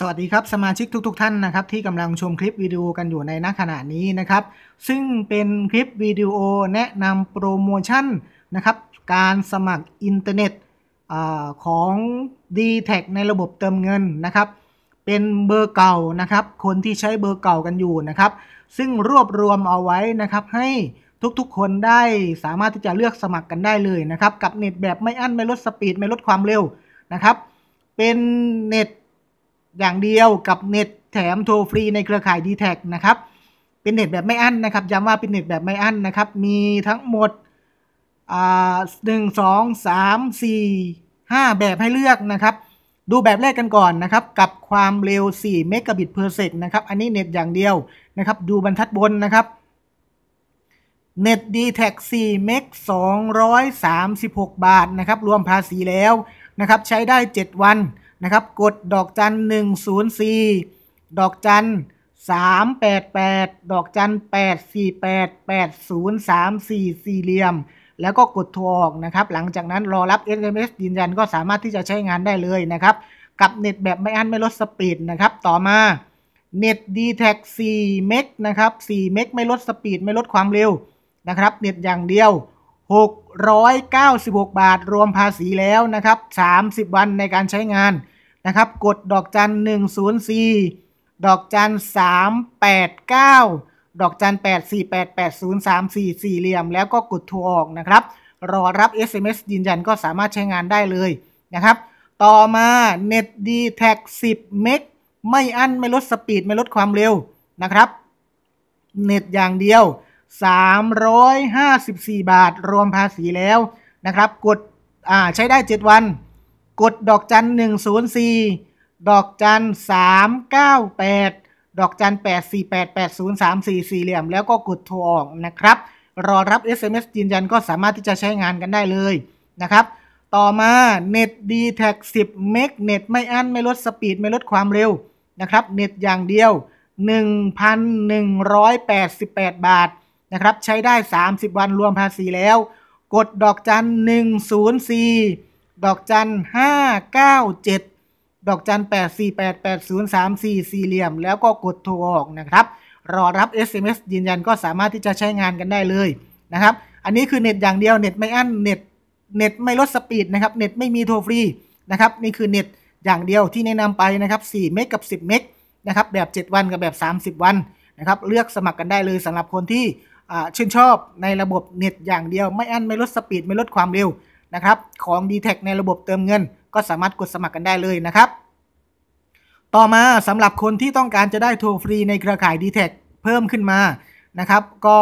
สวัสดีครับสมาชิกทุกๆทท่านนะครับ ที่กำลังชมคลิปวิดีโอกันอยู่ในนักขณะนี้นะครับซึ่งเป็นคลิปวิดีโอแนะนำโปรโมชั่นนะครับการสมัครอินเทอร์เน็ตอของ d t แทในระบบเติมเงินนะครับเป็นเบอร์เก่านะครับคนที่ใช้เบอร์เก่ากันอยู่นะครับซึ่งรวบรวมเอาไว้นะครับให้ทุกๆ คนได้สามารถที่จะเลือกสมัครกันได้เลยนะครับกับเน็ตแบบไม่อั้นไม่ลดสปีดไม่ลดความเร็วนะครับเป็นเน็ตอย่างเดียวกับเน็ตแถมโทรฟรีในเครือข่าย d t แทนะครับ เป็นเน็ตแบบไม่อั้นนะครับย้ำว่าเป็นเน็ตแบบไม่อั้นนะครับ มีทั้งหมดหนึ่งสองสามสี่ห้าแบบให้เลือกนะครับ ดูแบบแรกกันก่อนนะครับ กับความเร็ว4เมกะบิตเพอร์เซกนะครับ อันนี้เน็ตอย่างเดียวนะครับ ดูบรรทัดบนนะครับ เน็ตดีแท็ก4เมก236 บาทนะครับ รวมภาษีแล้วนะครับ ใช้ได้ 7 วันนะครับกดดอกจันหนึ่งศูนย์สี่ดอกจันสามแปดแปดดอกจันแปดสี่แปดแปดศูนย์สามสี่สี่เหลี่ยม แล้วก็กดทออกนะครับหลังจากนั้นรอรับ SMS ยืนยันก็สามารถที่จะใช้งานได้เลยนะครับกับเน็ตแบบไม่อั้นไม่ลดสปีดนะครับต่อมา เน็ตดีแท็ก4เมกนะครับ4เมกไม่ลดสปีดไม่ลดความเร็วนะครับเน็ตอย่างเดียว 6 196 บาทรวมภาษีแล้วนะครับ 30 วันในการใช้งานนะครับ กดดอกจัน 104 ดอกจัน 389 ดอกจัน 8488034เหลี่ยมแล้วก็กดทัวออกนะครับ รอรับ SMS ยืนยันก็สามารถใช้งานได้เลยนะครับ ต่อมา Net d t a c 10 เมกไม่อั้น ไม่ลดสปีดไม่ลดความเร็วนะครับเน็ตอย่างเดียว354 บาทรวมภาษีแล้วนะครับ กดใช้ได้ 7 วัน กดดอกจัน 104 ดอกจัน 398 ดอกจัน 8488034สี่เหลี่ยมแล้วก็กดโทรออกนะครับ รอรับ SMS ยืนยันก็สามารถที่จะใช้งานกันได้เลยนะครับ ต่อมา เน็ตดีแท็ก10 เมก เน็ตไม่อั้นไม่ลดสปีดไม่ลดความเร็วนะครับเน็ตอย่างเดียว 1,188 บาทนะครับใช้ได้ 30 วันรวมภาษีแล้ว กดดอกจัน 104 ดอกจัน597ดอกจัน8488034 สี่เหลี่ยมแล้วก็กดโทรออกนะครับ รอรับ SMS ยืนยันก็สามารถที่จะใช้งานกันได้เลยนะครับอันนี้คือเน็ตอย่างเดียว เน็ตไม่อั้นเน็ตเน็ตไม่ลดสปีดนะครับเน็ตไม่มีโทรฟรีนะครับนี่คือเน็ตอย่างเดียวที่แนะนำไปนะครับ4เมกกับ 10เมกนะครับแบบ 7 วัน กับแบบ 30 วันนะครับเลือกสมัครกันได้เลยสำหรับคนที่ชื่นชอบในระบบเน็ตอย่างเดียวไม่อันไม่ลดสปีดไม่ลดความเร็วนะครับ ของ d t แทในระบบเติมเงิน ก็สามารถกดสมัครกันได้เลยนะครับต่อมาสำหรับคนที่ต้องการจะได้โทรฟรีในเครือข่าย d t แทเพิ่มขึ้นมานะครับ ก็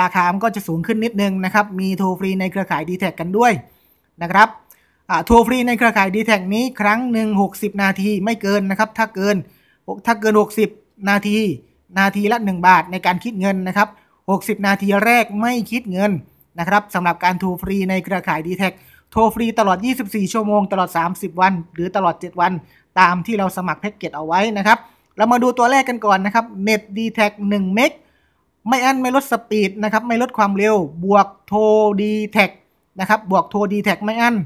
ราคามันก็จะสูงขึ้นนิดนึงนะครับมีโทรฟรีในเครือข่าย d t แทกันด้วยนะครับโทรฟรีในเครือข่าย d t แทนี้ครั้งหนึ่ง60 นาทีไม่เกินนะครับ ถ้าเกิน ถ้าเกิน 60 นาที นาทีละ 1 บาทในการคิดเงินนะครับ60 นาที แรกไม่คิดเงินนะครับสำหรับการโทรฟรีในเครือข่าย d t แทโทรฟรี ตลอด 24 ชั่วโมงตลอด 30 วัน หรือตลอด 7 วัน ตามที่เราสมัครแพ็กเกจเอาไว้นะครับ เรามาดูตัวแรกกันก่อนนะครับเน็ตดีแท็ก1เมกไม่อันไม่ลดสปีดนะครับไม่ลดความเร็วบวกโทรดีแท็กนะครับ บวกโทรดีแท็กไม่อัน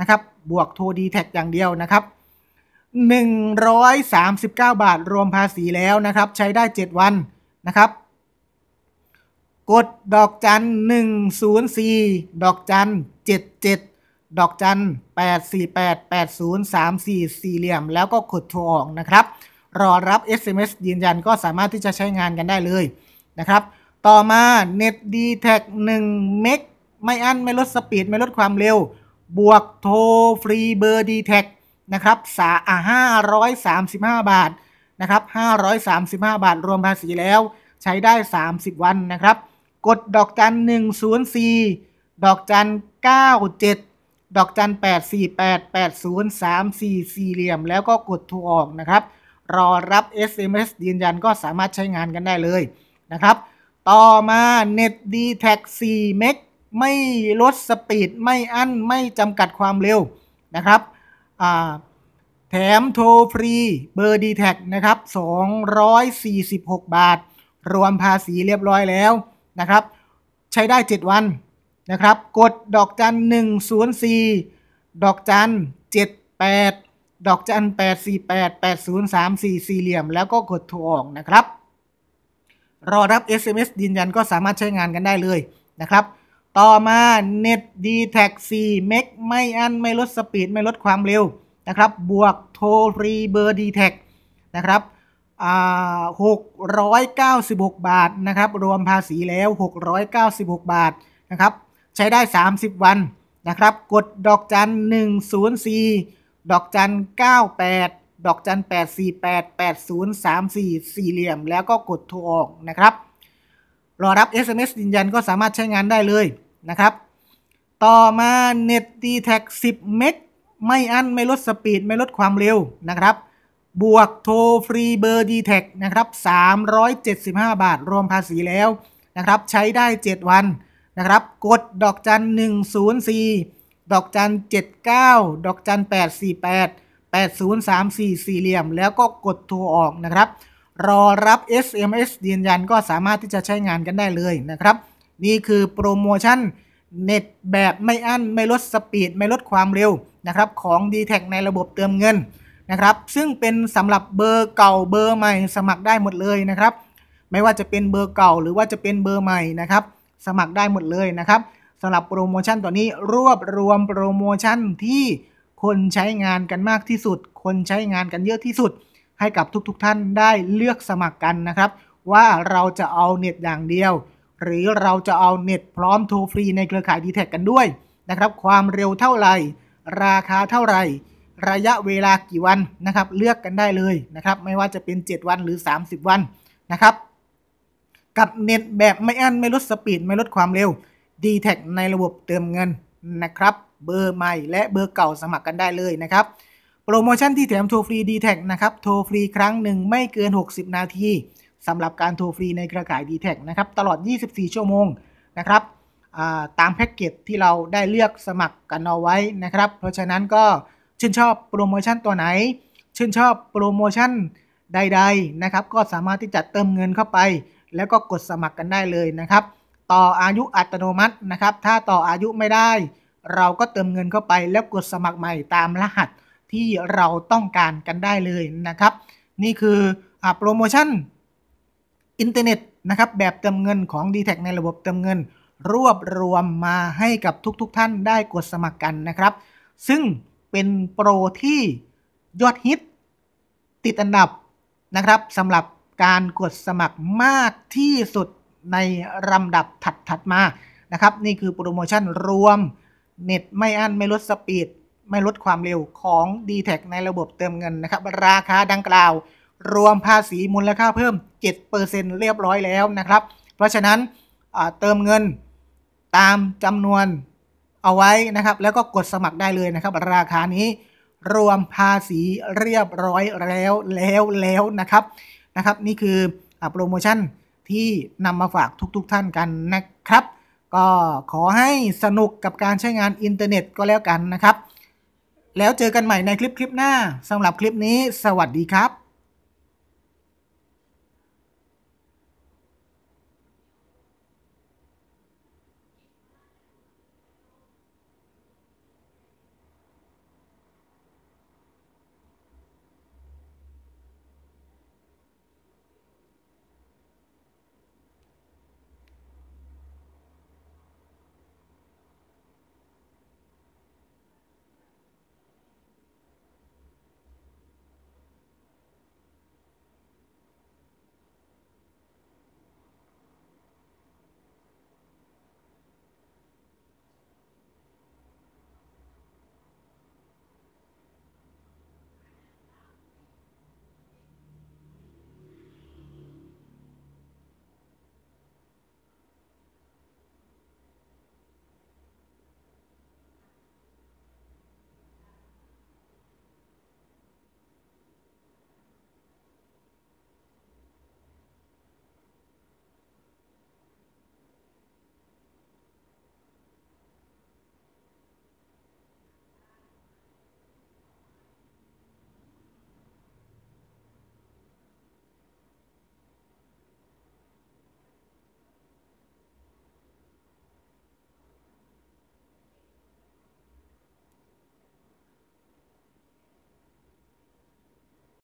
นะครับ บวกโทรดีแท็กอย่างเดียวนะครับ 139 บาทรวมภาษีแล้วนะครับ ใช้ได้ 7 วันนะครับกดดอกจันหนึ่งศูนย์สี่ดอกจันเจ็ดเจ็ดดอกจันแปดสี่แปดแปดศูนย์สามสี่สี่เหลี่ยมแล้วก็กดโทรออกนะครับรอรับ SMS ยืนยันก็สามารถที่จะใช้งานกันได้เลยนะครับ ต่อมา Net d t ึ c 1เมกไม่อั้นไม่ลดสปีดไม่ลดความเร็ว บวกโทรฟรีเบอร์ d t ็ c นะครับสาห้าร้อยสามสิบห้าบาทนะครับห้ารอยสามสิบห้าบาท รวมภาษีแล้วใช้ได้สามิบวันนะครับกดดอกจันหนึ่งศูนย์สี่ดอกจันเก้าเจ็ดดอกจันแปดสี่แปดแปดศูนย์สามสี่สี่เหลี่ยมแล้วก็กดโทรออกนะครับ รอรับ SMS ยืนยันก็สามารถใช้งานกันได้เลยนะครับ ต่อมา Net d t a c 4 m e g ไม่ลดสปีด ไม่อั้น ไม่จำกัดความเร็วนะครับ แถมโทรฟรีเบอร์ d t แทนะครับ246 บาท รวมภาษีเรียบร้อยแล้วนะครับใช้ได้ 7 วันนะครับ กดดอกจัน 104 ดอกจัน 78 ดอกจัน 848 8034สี่เหลี่ยมแล้วก็กดโทรออกนะครับ รอรับ SMS ยืนยันก็สามารถใช้งานกันได้เลยนะครับ ต่อมา Net d t a c 4 m a กไม่อันไม่ลดสปีด ไม่ลดความเร็วนะครับ บวกโทรฟรีเบอร์ d t a c นะครับ696 บาทนะครับรวมภาษีแล้ว 696 บาทนะครับ ใช้ได้ 30 วันนะครับ กดดอกจัน 104 ดอกจัน 98 ดอกจัน 848 8034 สี่เหลี่ยม แล้วก็กดโทรออกนะครับ รอรับ SMS ยืนยันก็สามารถใช้งานได้เลยนะครับ ต่อมา เน็ตดีแท็ก10 เมกไม่อั้น ไม่ลดสปีดไม่ลดความเร็วนะครับบวกโทรฟรีเบอร์ดีแท็นะครับ375 บาทรวมภาษีแล้วนะครับใช้ได้ 7 วันนะครับกดดอกจัน 104 ดอกจัน 79 ดอกจัน 848 8034 สี่เหลี่ยม แล้วก็กดโทรออกนะครับ รอรับ SMS ยืนยันก็สามารถที่จะใช้งานกันได้เลยนะครับ นี่คือโปรโมชั่น เน็ตแบบไม่อั้นไม่ลดสปีดไม่ลดความเร็วนะครับของ d t แทในระบบเติมเงินนะครับซึ่งเป็นสำหรับเบอร์เก่าเบอร์ใหม่สมัครได้หมดเลยนะครับ ไม่ว่าจะเป็นเบอร์เก่าหรือว่าจะเป็นเบอร์ใหม่นะครับสมัครได้หมดเลยนะครับสำหรับโปรโมชั่นตัวนี้รวบรวมโปรโมชั่นที่คนใช้งานกันมากที่สุด คนใช้งานกันเยอะที่สุด ให้กับทุก ๆทท่านได้เลือกสมัครกันนะครับ ว่าเราจะเอาเน็ตอย่างเดียว หรือเราจะเอาเน็ตพร้อมโทรฟรีในเครือข่ายดีแทกันด้วยนะครับความเร็วเท่าไหร่ ราคาเท่าไหร่ระยะเวลากี่วันนะครับเลือกกันได้เลยนะครับ ไม่ว่าจะเป็น 7 วันหรือ 30 วันนะครับ กับเน็ตแบบไม่อั้นไม่ลดสปีด ไม่ลดความเร็ว d t แทในระบบเติมเงินนะครับ เบอร์ใหม่และเบอร์เก่าสมัครกันได้เลยนะครับ โปรโมชั่นที่แถมโทรฟรี d t แทนะครับโทรฟรี ครั้งหนึ่งไม่เกิน 60 นาทีสำหรับการโทรฟรีในเครือข่าย d t แทนะครับตลอด 24 ชั่วโมงนะครับตามแพ็กเกจที่เราได้เลือกสมัครกันเอาไว้นะครับ เพราะฉะนั้นก็ชื่นชอบโปรโมชั่นตัวไหน ชื่นชอบโปรโมชั่นใด ๆนะครับ ก็สามารถที่จะเติมเงินเข้าไป แล้วก็กดสมัครกันได้เลยนะครับ ต่ออายุอัตโนมัตินะครับ ถ้าต่ออายุไม่ได้ เราก็เติมเงินเข้าไปแล้วกดสมัครใหม่ตามรหัสที่เราต้องการกันได้เลยนะครับ นี่คืออโปรโมชั่นอินเทอร์เน็ตนะครับแบบเติมเงินของ d t แทในระบบเติมเงิน รวบรวมมาให้กับทุกๆทท่านได้กดสมัครกันนะครับ ซึ่งเป็นโปรที่ยอดฮิตติดอันดับนะครับสำหรับการกดสมัครมากที่สุดในลำดับถัดๆมา นะครับ นี่คือโปรโมชั่นรวมเน็ตไม่อั้นไม่ลดสปีด ไม่ลดความเร็วของ d t แทในระบบเติมเงินนะครับ ราคาดังกล่าวรวมภาษีมูลค่าเพิ่ม 7%เรียบร้อยแล้วนะครับ เพราะฉะนั้นเติมเงินตามจำนวนเอาไว้นะครับแล้วก็กดสมัครได้เลยนะครับ ราคานี้รวมภาษีเรียบร้อยแล้วแล้วแล้วนะครับนะครับนี่คือโปรโมชั่นที่นำมาฝากทุกๆทท่านกันนะครับ ก็ขอให้สนุกกับการใช้งานอินเทอร์เน็ตก็แล้วกันนะครับ แล้วเจอกันใหม่ในคลิปคลิปหน้าสำหรับคลิปนี้สวัสดีครับ